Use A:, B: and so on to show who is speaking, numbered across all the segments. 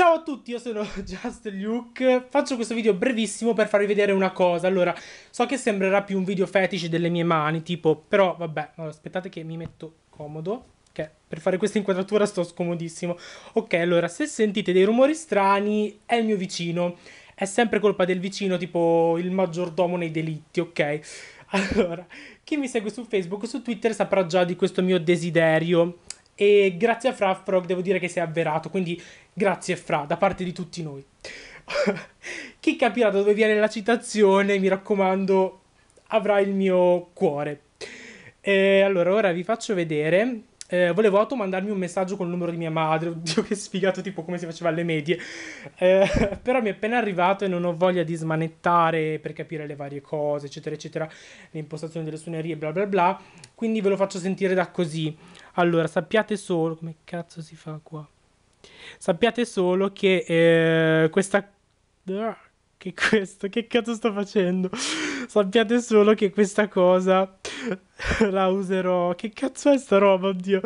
A: Ciao a tutti, io sono Just Luke. Faccio questo video brevissimo per farvi vedere una cosa. Allora, so che sembrerà più un video fetish delle mie mani, tipo, però vabbè, allora, aspettate che mi metto comodo. Che per fare questa inquadratura sto scomodissimo. Ok, allora, se sentite dei rumori strani, è il mio vicino. È sempre colpa del vicino, tipo il maggiordomo nei delitti, ok? Allora, chi mi segue su Facebook o su Twitter saprà già di questo mio desiderio e grazie a Fra Frog devo dire che si è avverato, quindi grazie Fra da parte di tutti noi. Chi capirà da dove viene la citazione, mi raccomando, avrà il mio cuore. E allora, ora vi faccio vedere eh, volevo Otto mandarmi un messaggio con il numero di mia madre, oddio che sfigato tipo come si faceva alle medie, eh, però mi è appena arrivato e non ho voglia di smanettare per capire le varie cose, eccetera, eccetera, le impostazioni delle suonerie, bla bla bla, quindi ve lo faccio sentire da così. Allora, sappiate solo, come cazzo si fa qua? Sappiate solo che eh, questa che questo, che cazzo sto facendo? Sappiate solo che questa cosa la userò. Che cazzo è sta roba, oddio?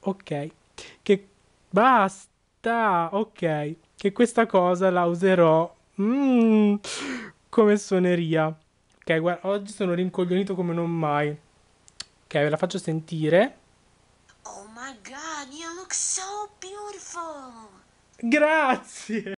A: ok. Che basta, ok. Che questa cosa la userò mm, come suoneria. Ok, guarda, oggi sono rincoglionito come non mai. Ok, ve la faccio sentire. Oh my god, you look so beautiful. Grazie!